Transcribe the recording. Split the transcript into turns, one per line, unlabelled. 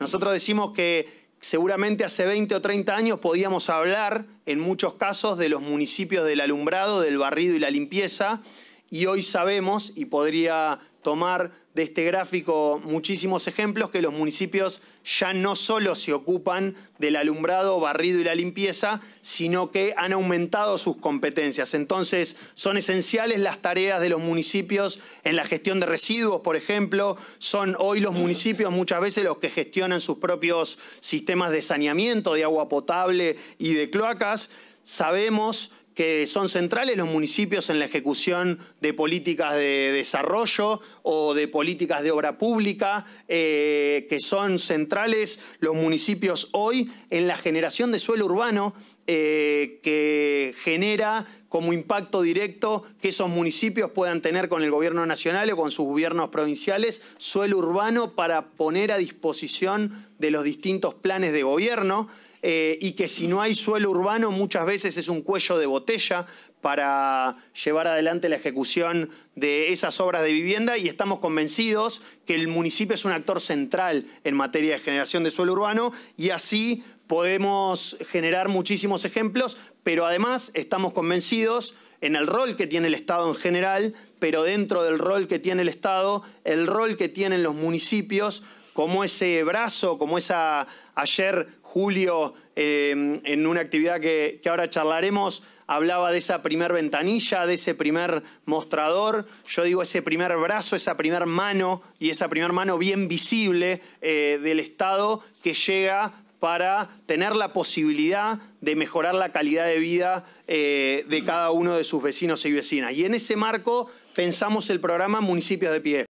Nosotros decimos que seguramente hace 20 o 30 años podíamos hablar en muchos casos de los municipios del alumbrado, del barrido y la limpieza, y hoy sabemos, y podría tomar de este gráfico muchísimos ejemplos, que los municipios ya no solo se ocupan del alumbrado, barrido y la limpieza, sino que han aumentado sus competencias. Entonces, son esenciales las tareas de los municipios en la gestión de residuos, por ejemplo. Son hoy los municipios muchas veces los que gestionan sus propios sistemas de saneamiento, de agua potable y de cloacas. Sabemos que son centrales los municipios en la ejecución de políticas de desarrollo o de políticas de obra pública, eh, que son centrales los municipios hoy en la generación de suelo urbano eh, que genera como impacto directo que esos municipios puedan tener con el gobierno nacional o con sus gobiernos provinciales suelo urbano para poner a disposición de los distintos planes de gobierno. Eh, y que si no hay suelo urbano muchas veces es un cuello de botella para llevar adelante la ejecución de esas obras de vivienda y estamos convencidos que el municipio es un actor central en materia de generación de suelo urbano y así podemos generar muchísimos ejemplos, pero además estamos convencidos en el rol que tiene el Estado en general, pero dentro del rol que tiene el Estado, el rol que tienen los municipios como ese brazo, como esa... Ayer Julio, eh, en una actividad que, ahora charlaremos, hablaba de esa primer ventanilla, de ese primer mostrador, yo digo ese primer brazo, esa primer mano y esa primer mano bien visible eh, del Estado que llega para tener la posibilidad de mejorar la calidad de vida eh, de cada uno de sus vecinos y vecinas. Y en ese marco pensamos el programa Municipios de Pie.